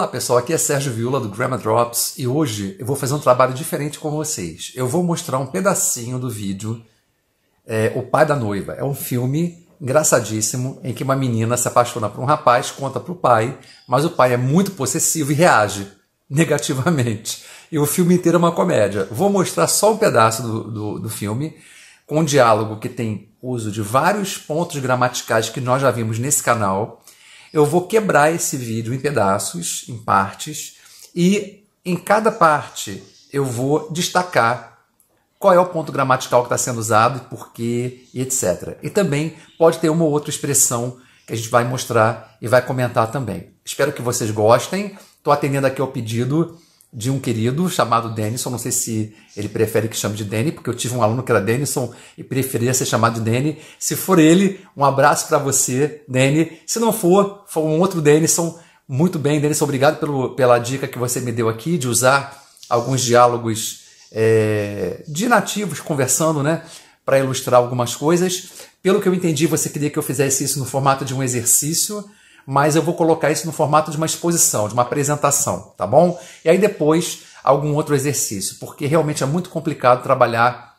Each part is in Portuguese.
Olá pessoal, aqui é Sérgio Viola do Grammar Drops e hoje eu vou fazer um trabalho diferente com vocês. Eu vou mostrar um pedacinho do vídeo é, O Pai da Noiva. É um filme engraçadíssimo em que uma menina se apaixona por um rapaz, conta para o pai, mas o pai é muito possessivo e reage negativamente. E o filme inteiro é uma comédia. Vou mostrar só um pedaço do, do, do filme com um diálogo que tem uso de vários pontos gramaticais que nós já vimos nesse canal eu vou quebrar esse vídeo em pedaços, em partes, e em cada parte eu vou destacar qual é o ponto gramatical que está sendo usado, por quê, e etc. E também pode ter uma ou outra expressão que a gente vai mostrar e vai comentar também. Espero que vocês gostem. Estou atendendo aqui ao pedido de um querido chamado Denison. Não sei se ele prefere que chame de Danny, porque eu tive um aluno que era Denison e preferia ser chamado de Danny. Se for ele, um abraço para você, Danny. Se não for, for um outro Denison. Muito bem, Denison, obrigado pelo, pela dica que você me deu aqui de usar alguns diálogos é, de nativos conversando, né? Para ilustrar algumas coisas. Pelo que eu entendi, você queria que eu fizesse isso no formato de um exercício mas eu vou colocar isso no formato de uma exposição, de uma apresentação, tá bom? E aí depois algum outro exercício, porque realmente é muito complicado trabalhar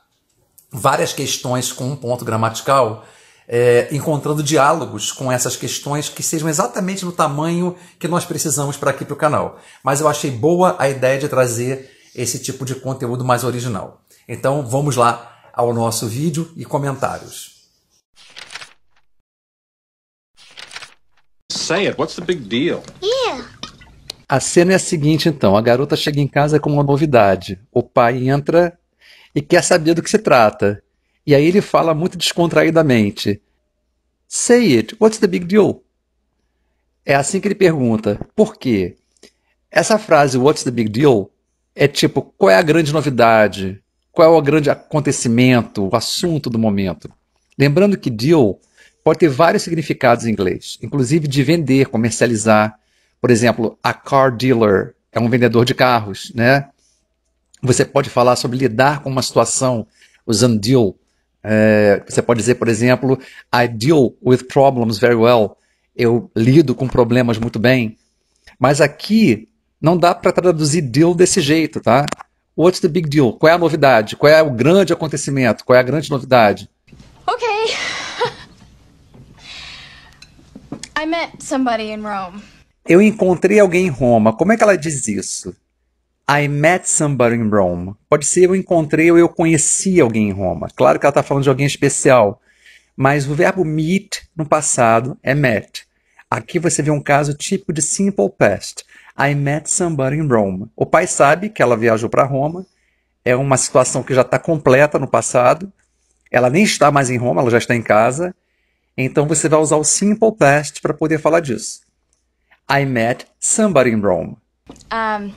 várias questões com um ponto gramatical, é, encontrando diálogos com essas questões que sejam exatamente no tamanho que nós precisamos para aqui para o canal. Mas eu achei boa a ideia de trazer esse tipo de conteúdo mais original. Então vamos lá ao nosso vídeo e comentários. Say it. What's the big deal? Yeah. A cena é a seguinte, então. A garota chega em casa com uma novidade. O pai entra e quer saber do que se trata. E aí ele fala muito descontraídamente. Say it. What's the big deal? É assim que ele pergunta. Por quê? Essa frase, what's the big deal, é tipo, qual é a grande novidade? Qual é o grande acontecimento, o assunto do momento? Lembrando que deal pode ter vários significados em inglês, inclusive de vender, comercializar. Por exemplo, a car dealer é um vendedor de carros, né? Você pode falar sobre lidar com uma situação usando deal. É, você pode dizer, por exemplo, I deal with problems very well. Eu lido com problemas muito bem. Mas aqui não dá para traduzir deal desse jeito, tá? What's the big deal? Qual é a novidade? Qual é o grande acontecimento? Qual é a grande novidade? Okay. I met somebody in Rome. Eu encontrei alguém em Roma. Como é que ela diz isso? I met somebody in Rome. Pode ser eu encontrei ou eu conheci alguém em Roma. Claro que ela está falando de alguém especial. Mas o verbo meet no passado é met. Aqui você vê um caso típico de simple past. I met somebody in Rome. O pai sabe que ela viajou para Roma. É uma situação que já está completa no passado. Ela nem está mais em Roma, ela já está em casa. Então você vai usar o simple past para poder falar disso. I met somebody in Rome. Um,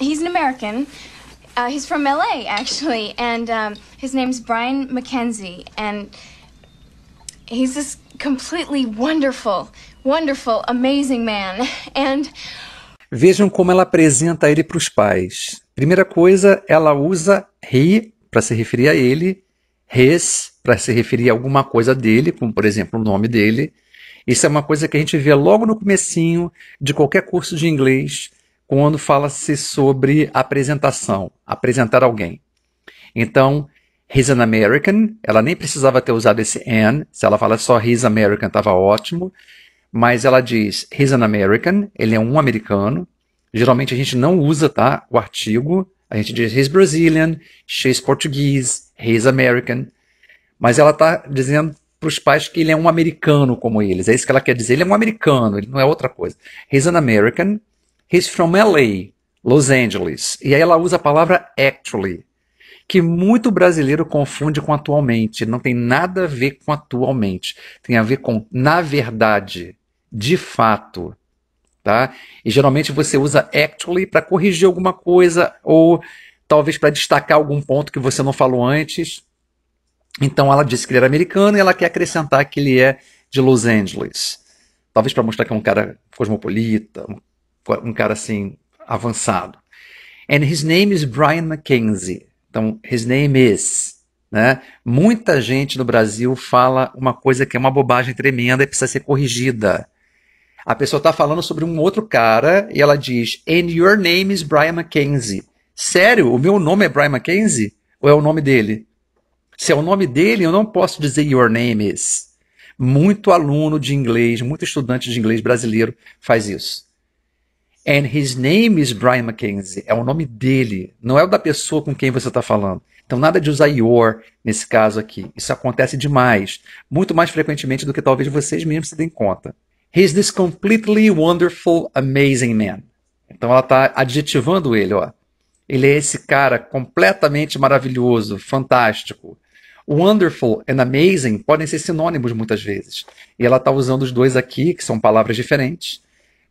he's an American. Uh, he's from LA, actually, and um, his name's Brian McKenzie. And he's this completely wonderful, wonderful, amazing man. And Vejam como ela apresenta ele para os pais. Primeira coisa, ela usa he para se referir a ele, his para se referir a alguma coisa dele, como por exemplo o nome dele. Isso é uma coisa que a gente vê logo no comecinho de qualquer curso de inglês, quando fala-se sobre apresentação, apresentar alguém. Então, he's an American, ela nem precisava ter usado esse an, se ela fala só he's American estava ótimo, mas ela diz he's an American, ele é um americano. Geralmente a gente não usa, tá, o artigo, a gente diz he's Brazilian, she's Portuguese, he's American mas ela está dizendo para os pais que ele é um americano como eles. É isso que ela quer dizer. Ele é um americano, ele não é outra coisa. He's an American. He's from LA, Los Angeles. E aí ela usa a palavra actually, que muito brasileiro confunde com atualmente. Não tem nada a ver com atualmente. Tem a ver com na verdade, de fato. Tá? E geralmente você usa actually para corrigir alguma coisa ou talvez para destacar algum ponto que você não falou antes. Então ela disse que ele era americano e ela quer acrescentar que ele é de Los Angeles. Talvez para mostrar que é um cara cosmopolita, um, um cara assim avançado. And his name is Brian Mackenzie. Então, his name is. Né? Muita gente no Brasil fala uma coisa que é uma bobagem tremenda e precisa ser corrigida. A pessoa está falando sobre um outro cara e ela diz: And your name is Brian Mackenzie. Sério? O meu nome é Brian Mackenzie? Ou é o nome dele? Se é o nome dele, eu não posso dizer your name is. Muito aluno de inglês, muito estudante de inglês brasileiro faz isso. And his name is Brian McKenzie. É o nome dele, não é o da pessoa com quem você está falando. Então, nada de usar your nesse caso aqui. Isso acontece demais, muito mais frequentemente do que talvez vocês mesmos se deem conta. He's this completely wonderful, amazing man. Então, ela está adjetivando ele, ó. Ele é esse cara completamente maravilhoso, fantástico, Wonderful and amazing podem ser sinônimos muitas vezes. E ela está usando os dois aqui, que são palavras diferentes,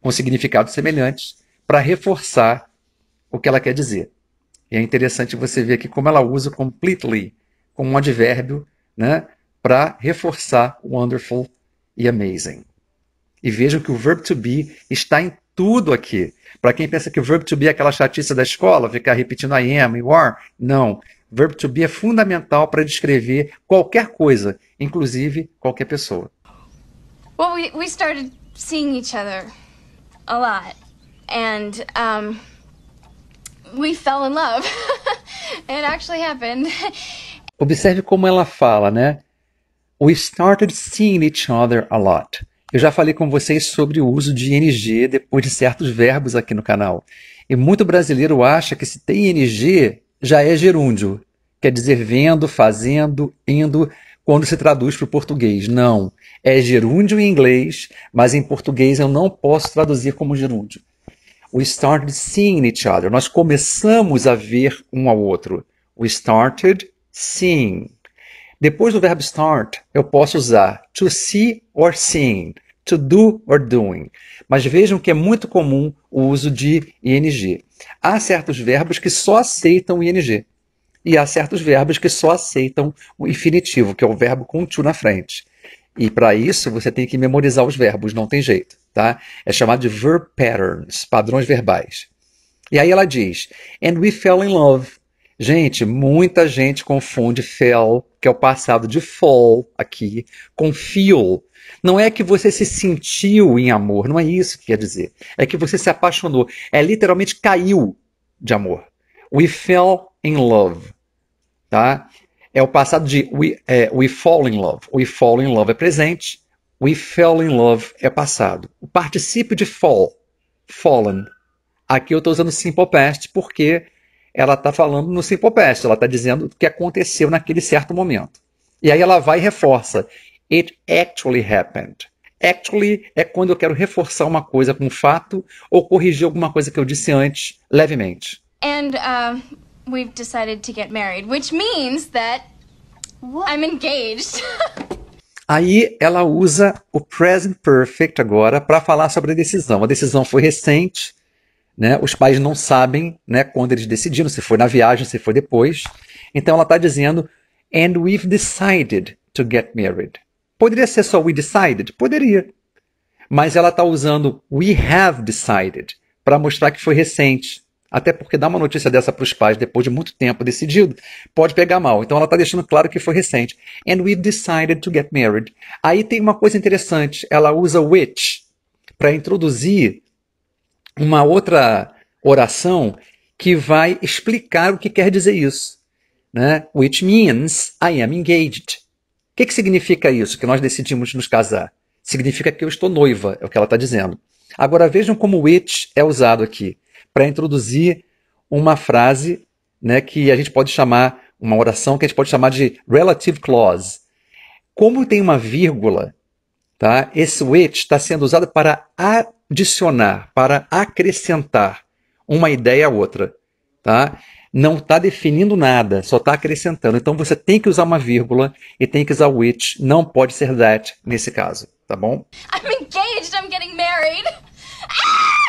com significados semelhantes, para reforçar o que ela quer dizer. E é interessante você ver aqui como ela usa completely como um advérbio né, para reforçar wonderful e amazing. E vejam que o verbo to be está em tudo aqui. Para quem pensa que o verbo to be é aquela chatice da escola, ficar repetindo I am e are, não. Verbo to be é fundamental para descrever qualquer coisa, inclusive qualquer pessoa. Well, we, we started seeing each other a lot. And um, we fell in love. It actually happened. Observe como ela fala, né? We started seeing each other a lot. Eu já falei com vocês sobre o uso de ing depois de certos verbos aqui no canal. E muito brasileiro acha que se tem ing já é gerúndio, quer dizer vendo, fazendo, indo, quando se traduz para o português. Não, é gerúndio em inglês, mas em português eu não posso traduzir como gerúndio. We started seeing each other. Nós começamos a ver um ao outro. We started seeing. Depois do verbo start, eu posso usar to see or seeing to do or doing. Mas vejam que é muito comum o uso de ing. Há certos verbos que só aceitam ing. E há certos verbos que só aceitam o infinitivo, que é o verbo com to na frente. E para isso você tem que memorizar os verbos, não tem jeito, tá? É chamado de verb patterns, padrões verbais. E aí ela diz: "And we fell in love". Gente, muita gente confunde fell, que é o passado de fall aqui, com feel, não é que você se sentiu em amor, não é isso que quer dizer. É que você se apaixonou. É literalmente caiu de amor. We fell in love. Tá? É o passado de we, é, we fall in love. We fall in love é presente. We fell in love é passado. O particípio de fall, fallen. Aqui eu estou usando simple past porque ela está falando no simple past. Ela está dizendo o que aconteceu naquele certo momento. E aí ela vai e reforça. It actually happened. Actually é quando eu quero reforçar uma coisa com um fato ou corrigir alguma coisa que eu disse antes, levemente. And uh, we've decided to get married, which means that I'm engaged. Aí ela usa o present perfect agora para falar sobre a decisão. A decisão foi recente, né? Os pais não sabem, né, quando eles decidiram, se foi na viagem, se foi depois. Então ela está dizendo, and we've decided to get married. Poderia ser só we decided? Poderia. Mas ela está usando we have decided para mostrar que foi recente. Até porque dar uma notícia dessa para os pais depois de muito tempo decidido pode pegar mal. Então ela está deixando claro que foi recente. And we decided to get married. Aí tem uma coisa interessante. Ela usa which para introduzir uma outra oração que vai explicar o que quer dizer isso. Né? Which means I am engaged que, que significa isso, que nós decidimos nos casar? Significa que eu estou noiva, é o que ela está dizendo. Agora vejam como it é usado aqui, para introduzir uma frase né, que a gente pode chamar, uma oração que a gente pode chamar de relative clause. Como tem uma vírgula, tá, esse it está sendo usado para adicionar, para acrescentar uma ideia a outra. Tá? não está definindo nada, só está acrescentando. Então você tem que usar uma vírgula e tem que usar which, não pode ser that nesse caso, tá bom? I'm engaged, I'm getting married. Ah!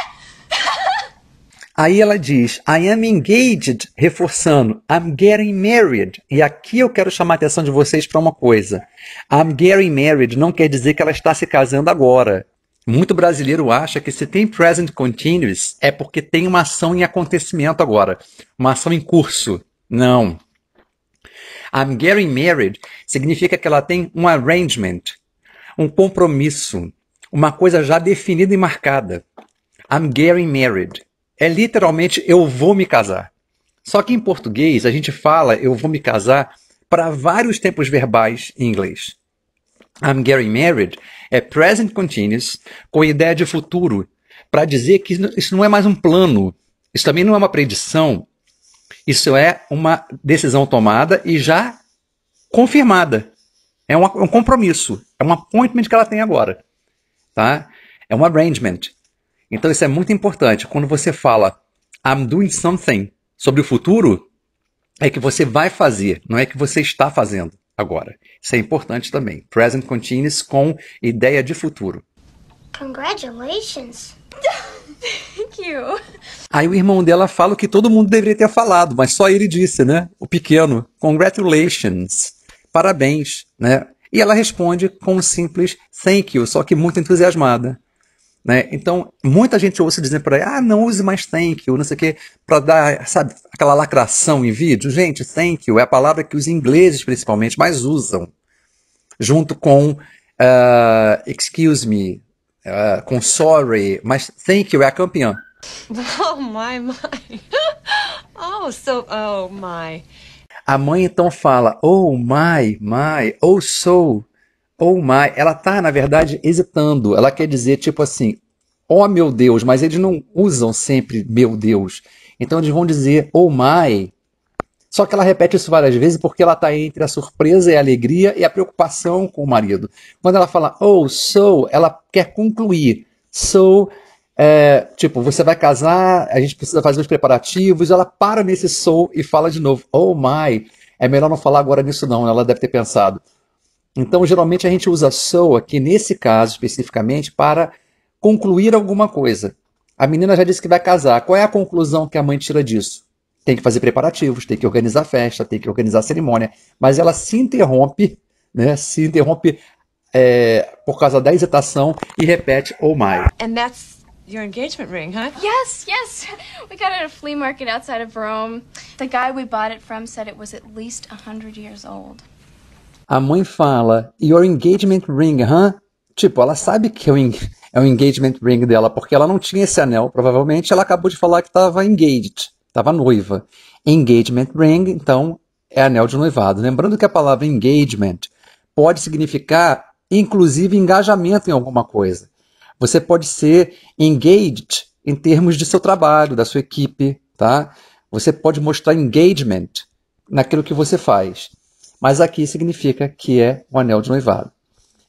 Aí ela diz, I am engaged, reforçando, I'm getting married. E aqui eu quero chamar a atenção de vocês para uma coisa. I'm getting married não quer dizer que ela está se casando agora. Muito brasileiro acha que se tem present continuous é porque tem uma ação em acontecimento agora, uma ação em curso. Não. I'm getting married significa que ela tem um arrangement, um compromisso, uma coisa já definida e marcada. I'm getting married. É literalmente eu vou me casar. Só que em português a gente fala eu vou me casar para vários tempos verbais em inglês. I'm Getting Married é present continuous com a ideia de futuro, para dizer que isso não é mais um plano, isso também não é uma predição, isso é uma decisão tomada e já confirmada. É um, um compromisso, é um appointment que ela tem agora, tá? É um arrangement. Então isso é muito importante. Quando você fala I'm doing something sobre o futuro, é que você vai fazer, não é que você está fazendo agora. Isso é importante também. Present continuous com ideia de futuro. Congratulations. Thank you. Aí o irmão dela fala o que todo mundo deveria ter falado, mas só ele disse, né? O pequeno. Congratulations. Parabéns, né? E ela responde com um simples thank you, só que muito entusiasmada. Né? Então, muita gente ouve se dizendo por aí, ah, não use mais thank you, não sei o quê, para dar, sabe, aquela lacração em vídeo. Gente, thank you é a palavra que os ingleses, principalmente, mais usam, junto com uh, excuse me, uh, com sorry, mas thank you é a campeã. Oh, my, my. Oh, so, oh, my. A mãe então fala, oh, my, my, oh, so ou mais. Ela tá, na verdade, hesitando. Ela quer dizer, tipo assim, oh, meu Deus, mas eles não usam sempre meu Deus. Então eles vão dizer, oh my. Só que ela repete isso várias vezes porque ela tá entre a surpresa e a alegria e a preocupação com o marido. Quando ela fala, oh, so, ela quer concluir. So, é, tipo, você vai casar, a gente precisa fazer os preparativos. Ela para nesse so e fala de novo, oh my. É melhor não falar agora nisso, não. Ela deve ter pensado. Então, geralmente a gente usa so aqui, nesse caso especificamente, para concluir alguma coisa. A menina já disse que vai casar. Qual é a conclusão que a mãe tira disso? Tem que fazer preparativos, tem que organizar festa, tem que organizar cerimônia. Mas ela se interrompe, né? Se interrompe é, por causa da hesitação e repete ou oh my. And that's your engagement ring, huh? Yes, yes. We got it at a flea market outside of Rome. The guy we bought it from said it was at least 100 years old a mãe fala, Your engagement ring, huh? Tipo, ela sabe que é o, é o engagement ring dela, porque ela não tinha esse anel, provavelmente. Ela acabou de falar que estava engaged, estava noiva. Engagement ring, então, é anel de noivado. Lembrando que a palavra engagement pode significar, inclusive, engajamento em alguma coisa. Você pode ser engaged em termos de seu trabalho, da sua equipe, tá? Você pode mostrar engagement naquilo que você faz mas aqui significa que é um anel de noivado.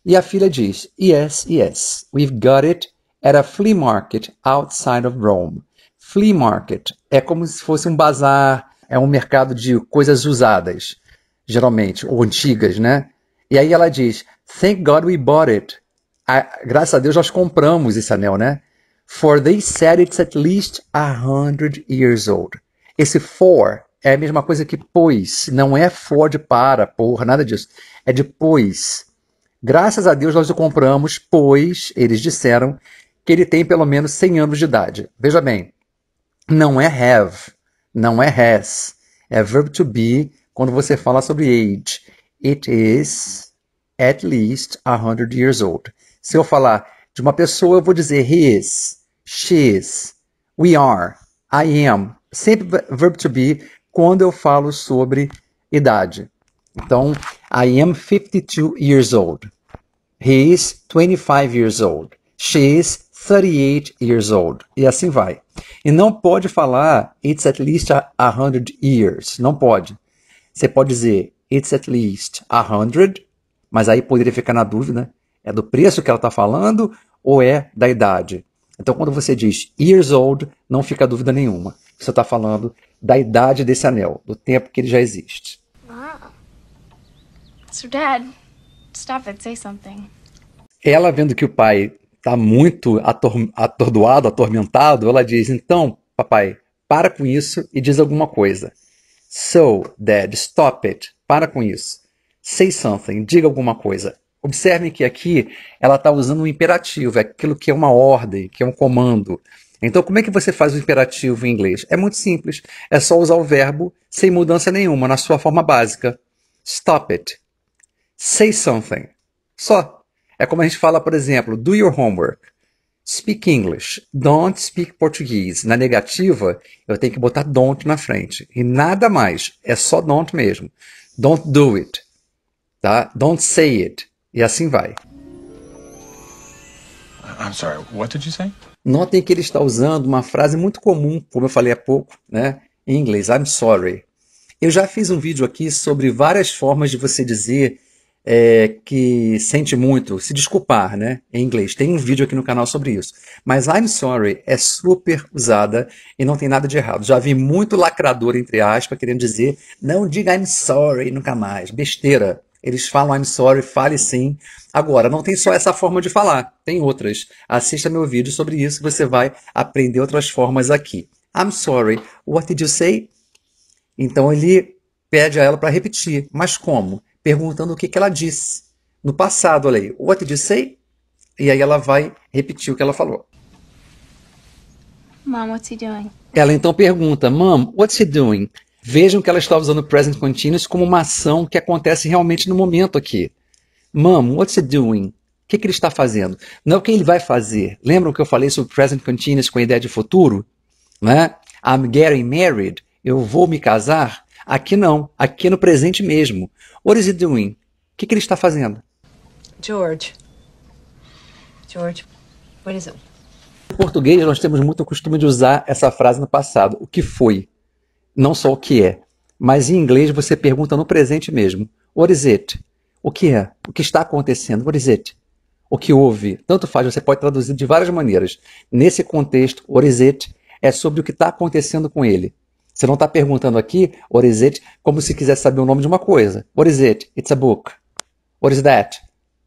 E a filha diz: Yes, yes, we've got it at a flea market outside of Rome. Flea market é como se fosse um bazar, é um mercado de coisas usadas, geralmente, ou antigas, né? E aí ela diz: Thank God we bought it. graças a Deus nós compramos esse anel, né? For they said it's at least a hundred years old. Esse for é a mesma coisa que pois. Não é for de para, porra, nada disso. É depois. Graças a Deus nós o compramos, pois eles disseram que ele tem pelo menos 100 anos de idade. Veja bem, não é have, não é has. É verbo to be quando você fala sobre age. It is at least 100 years old. Se eu falar de uma pessoa, eu vou dizer he is, she is, we are, I am. Sempre verbo to be quando eu falo sobre idade. Então, I am 52 years old. He is 25 years old. She is 38 years old. E assim vai. E não pode falar it's at least a, a hundred years. Não pode. Você pode dizer it's at least a hundred, mas aí poderia ficar na dúvida. É do preço que ela está falando ou é da idade? Então, quando você diz years old, não fica dúvida nenhuma. Você está falando da idade desse anel, do tempo que ele já existe. Wow. So, Dad, stop it, say something. Ela vendo que o pai está muito ator atordoado, atormentado, ela diz: "Então, papai, para com isso e diz alguma coisa." So, Dad, stop it. Para com isso. Say something, diga alguma coisa. Observem que aqui ela está usando um imperativo, é aquilo que é uma ordem, que é um comando. Então, como é que você faz o imperativo em inglês? É muito simples. É só usar o verbo sem mudança nenhuma, na sua forma básica. Stop it. Say something. Só. É como a gente fala, por exemplo, do your homework. Speak English. Don't speak português. Na negativa, eu tenho que botar don't na frente. E nada mais. É só don't mesmo. Don't do it. Tá? Don't say it. E assim vai. I'm sorry, what did you say? Notem que ele está usando uma frase muito comum, como eu falei há pouco, né? em inglês, I'm sorry. Eu já fiz um vídeo aqui sobre várias formas de você dizer é, que sente muito, se desculpar, né? Em inglês. Tem um vídeo aqui no canal sobre isso. Mas I'm sorry é super usada e não tem nada de errado. Já vi muito lacrador, entre aspas, querendo dizer não diga I'm sorry nunca mais. Besteira. Eles falam I'm sorry, fale sim. Agora, não tem só essa forma de falar, tem outras. Assista meu vídeo sobre isso, você vai aprender outras formas aqui. I'm sorry, what did you say? Então ele pede a ela para repetir, mas como? Perguntando o que, que ela disse. No passado, olha aí, what did you say? E aí ela vai repetir o que ela falou. Mom, what's he doing? Ela então pergunta, Mom, what's he doing? Vejam que ela está usando present continuous como uma ação que acontece realmente no momento aqui. Mom, what's he doing? O que, que ele está fazendo? Não é o que ele vai fazer. Lembram que eu falei sobre present continuous com a ideia de futuro? Né? I'm getting married. Eu vou me casar? Aqui não. Aqui é no presente mesmo. What is he doing? O que, que ele está fazendo? George. George, what is it? Em português, nós temos muito o costume de usar essa frase no passado. O que foi? não só o que é, mas em inglês você pergunta no presente mesmo. What is it? O que é? O que está acontecendo? What is it? O que houve? Tanto faz, você pode traduzir de várias maneiras. Nesse contexto, what is it é sobre o que está acontecendo com ele. Você não está perguntando aqui, what is it, como se quisesse saber o nome de uma coisa. What is it? It's a book. What is that?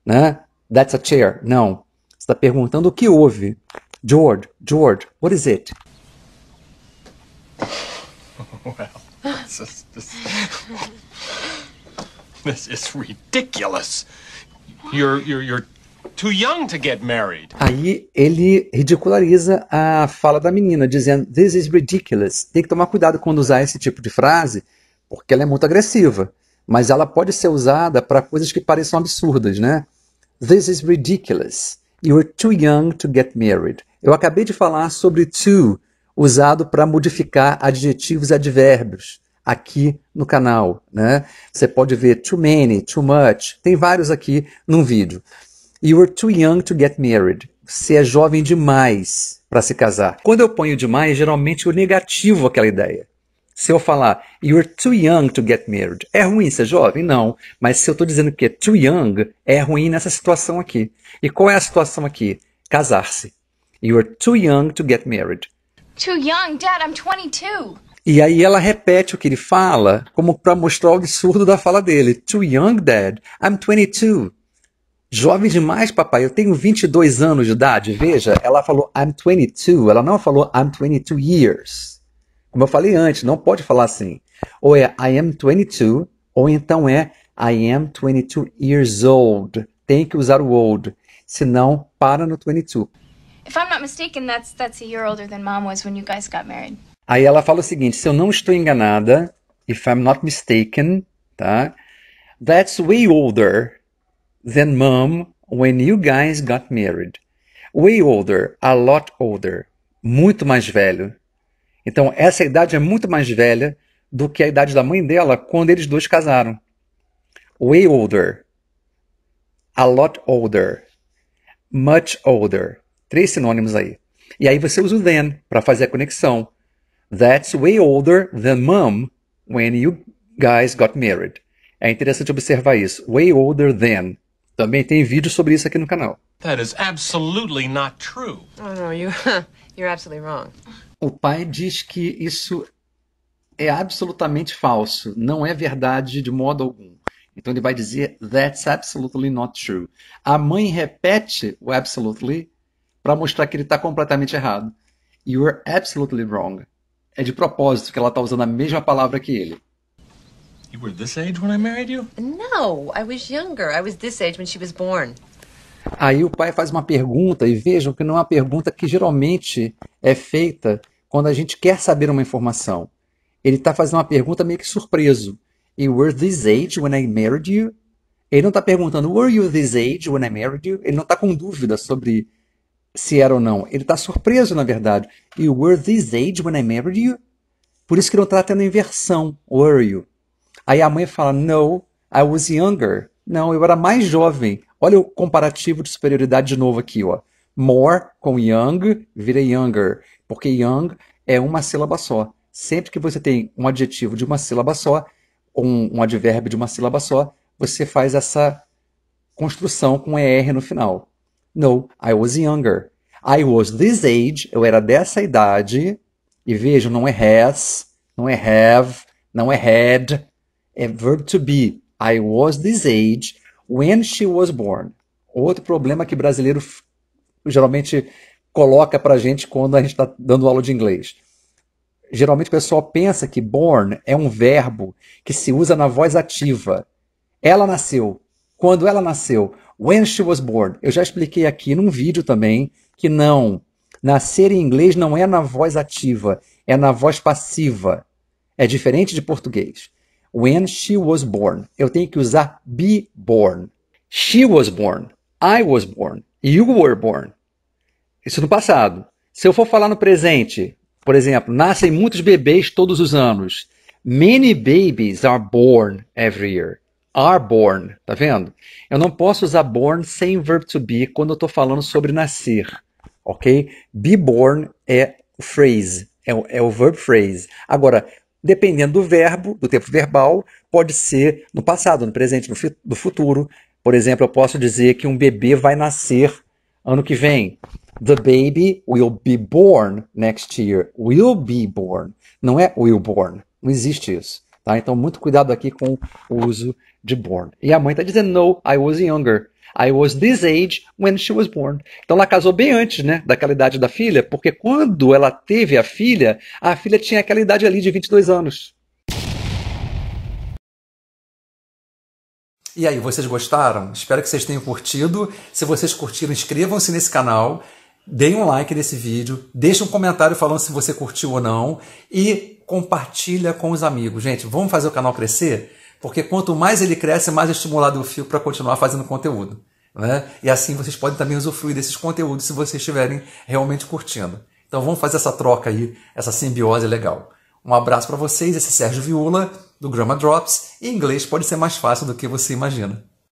Né? That's a chair. Não. Você está perguntando o que houve. George, George, what is it? well, this is, this, this is ridiculous. You're, you're, you're too young to get married. Aí ele ridiculariza a fala da menina, dizendo This is ridiculous. Tem que tomar cuidado quando usar esse tipo de frase, porque ela é muito agressiva. Mas ela pode ser usada para coisas que pareçam absurdas, né? This is ridiculous. You're too young to get married. Eu acabei de falar sobre too usado para modificar adjetivos e advérbios aqui no canal. Né? Você pode ver too many, too much, tem vários aqui num vídeo. You are too young to get married. Você é jovem demais para se casar. Quando eu ponho demais, geralmente eu negativo aquela ideia. Se eu falar you're too young to get married, é ruim ser jovem? Não. Mas se eu estou dizendo que é too young, é ruim nessa situação aqui. E qual é a situação aqui? Casar-se. You're too young to get married too young, Dad. I'm 22. E aí ela repete o que ele fala, como para mostrar o absurdo da fala dele. Too young, Dad. I'm 22. Jovem demais, papai. Eu tenho 22 anos de idade. Veja, ela falou I'm 22. Ela não falou I'm 22 years. Como eu falei antes, não pode falar assim. Ou é I am 22, ou então é I am 22 years old. Tem que usar o old. Senão, para no 22. If I'm not mistaken, that's that's a year older than mom was when you guys got married. Aí ela fala o seguinte, se eu não estou enganada, if I'm not mistaken, tá? That's way older than mom when you guys got married. Way older, a lot older, muito mais velho. Então essa idade é muito mais velha do que a idade da mãe dela quando eles dois casaram. Way older, a lot older, much older. Três sinônimos aí. E aí você usa o then para fazer a conexão. That's way older than mom when you guys got married. É interessante observar isso. Way older than. Também tem vídeo sobre isso aqui no canal. That is absolutely not true. Oh no, you you're absolutely wrong. O pai diz que isso é absolutamente falso, não é verdade de modo algum. Então ele vai dizer that's absolutely not true. A mãe repete o absolutely para mostrar que ele está completamente errado. You're absolutely wrong. É de propósito que ela está usando a mesma palavra que ele. You were this age when I married you? No, I was younger. I was this age when she was born. Aí o pai faz uma pergunta, e vejam que não é uma pergunta que geralmente é feita quando a gente quer saber uma informação. Ele está fazendo uma pergunta meio que surpreso. You were this age when I married you? Ele não está perguntando, were you this age when I married you? Ele não está com dúvida sobre se era ou não. Ele está surpreso, na verdade. You were this age when I married you? Por isso que não está tendo inversão, were you? Aí a mãe fala, no, I was younger. Não, eu era mais jovem. Olha o comparativo de superioridade de novo aqui, ó. More com young vira younger, porque young é uma sílaba só. Sempre que você tem um adjetivo de uma sílaba só, ou um, um advérbio de uma sílaba só, você faz essa construção com ER no final. No, I was younger. I was this age, eu era dessa idade. E vejam, não é has, não é have, não é had. É verbo to be. I was this age when she was born. Outro problema que brasileiro geralmente coloca pra gente quando a gente está dando aula de inglês. Geralmente o pessoal pensa que born é um verbo que se usa na voz ativa. Ela nasceu. Quando ela nasceu? When she was born. Eu já expliquei aqui num vídeo também que não. Nascer em inglês não é na voz ativa, é na voz passiva. É diferente de português. When she was born. Eu tenho que usar be born. She was born. I was born. You were born. Isso no passado. Se eu for falar no presente, por exemplo, nascem muitos bebês todos os anos. Many babies are born every year are born, tá vendo? Eu não posso usar born sem verbo to be quando eu estou falando sobre nascer, ok? Be born é o phrase, é o, é o verb phrase. Agora, dependendo do verbo, do tempo verbal, pode ser no passado, no presente, no, no futuro. Por exemplo, eu posso dizer que um bebê vai nascer ano que vem. The baby will be born next year. Will be born. Não é will born. Não existe isso. Tá? Então, muito cuidado aqui com o uso de born. E a mãe está dizendo, no, I was younger. I was this age when she was born. Então ela casou bem antes, né, daquela idade da filha, porque quando ela teve a filha, a filha tinha aquela idade ali de 22 anos. E aí, vocês gostaram? Espero que vocês tenham curtido. Se vocês curtiram, inscrevam-se nesse canal, deem um like nesse vídeo, deixem um comentário falando se você curtiu ou não e compartilha com os amigos. Gente, vamos fazer o canal crescer? Porque quanto mais ele cresce, mais estimulado o fio para continuar fazendo conteúdo. Né? E assim vocês podem também usufruir desses conteúdos se vocês estiverem realmente curtindo. Então vamos fazer essa troca aí, essa simbiose legal. Um abraço para vocês, esse é Sérgio Viola, do Grama Drops, e inglês pode ser mais fácil do que você imagina.